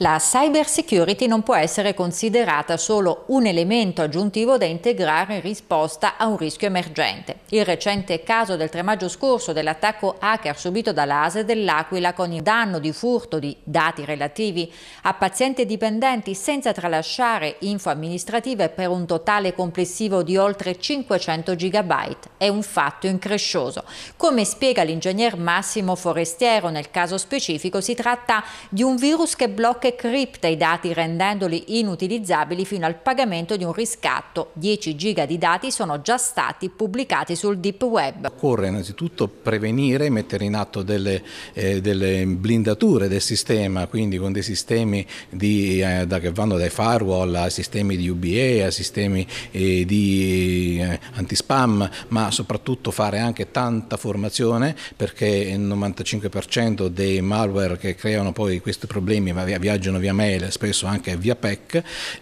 La cybersecurity non può essere considerata solo un elemento aggiuntivo da integrare in risposta a un rischio emergente. Il recente caso del 3 maggio scorso dell'attacco hacker subito dall'ASE dell'Aquila con il danno di furto di dati relativi a pazienti e dipendenti senza tralasciare info amministrative per un totale complessivo di oltre 500 gigabyte è un fatto increscioso. Come spiega l'ingegner Massimo Forestiero, nel caso specifico si tratta di un virus che blocca che cripta i dati rendendoli inutilizzabili fino al pagamento di un riscatto. 10 giga di dati sono già stati pubblicati sul deep web. Occorre innanzitutto prevenire e mettere in atto delle, eh, delle, blindature del sistema, quindi con dei sistemi di, eh, da, che vanno dai firewall a sistemi di UBA, a sistemi eh, di eh, antispam, ma soprattutto fare anche tanta formazione perché il 95% dei malware che creano poi questi problemi viaggiano leggono via mail spesso anche via PEC,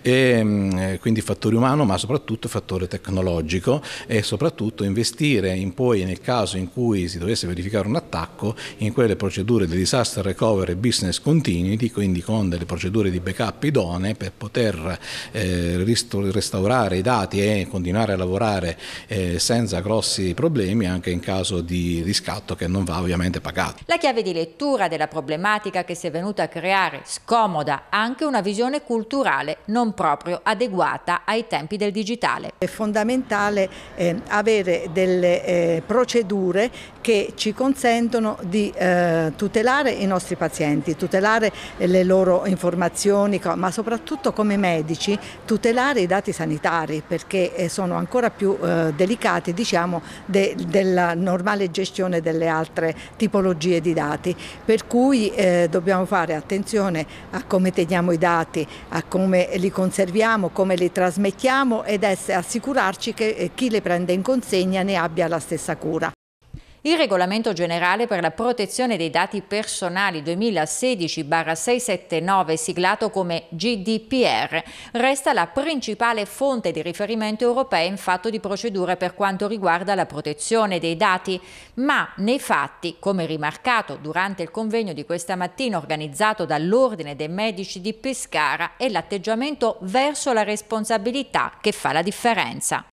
e, ehm, eh, quindi fattore umano ma soprattutto fattore tecnologico e soprattutto investire in poi nel caso in cui si dovesse verificare un attacco in quelle procedure di disaster recovery business continuity, quindi con delle procedure di backup idonee per poter eh, restaurare i dati e continuare a lavorare eh, senza grossi problemi anche in caso di riscatto che non va ovviamente pagato. La chiave di lettura della problematica che si è venuta a creare scom- scomoda, anche una visione culturale non proprio adeguata ai tempi del digitale. È fondamentale eh, avere delle eh, procedure che ci consentono di eh, tutelare i nostri pazienti, tutelare le loro informazioni, ma soprattutto come medici tutelare i dati sanitari perché eh, sono ancora più eh, delicati diciamo, de, della normale gestione delle altre tipologie di dati. Per cui eh, dobbiamo fare attenzione a come teniamo i dati, a come li conserviamo, come li trasmettiamo ed assicurarci che eh, chi le prende in consegna ne abbia la stessa cura. Il Regolamento generale per la protezione dei dati personali 2016-679, siglato come GDPR, resta la principale fonte di riferimento europea in fatto di procedure per quanto riguarda la protezione dei dati, ma nei fatti, come rimarcato durante il convegno di questa mattina organizzato dall'Ordine dei Medici di Pescara, è l'atteggiamento verso la responsabilità che fa la differenza.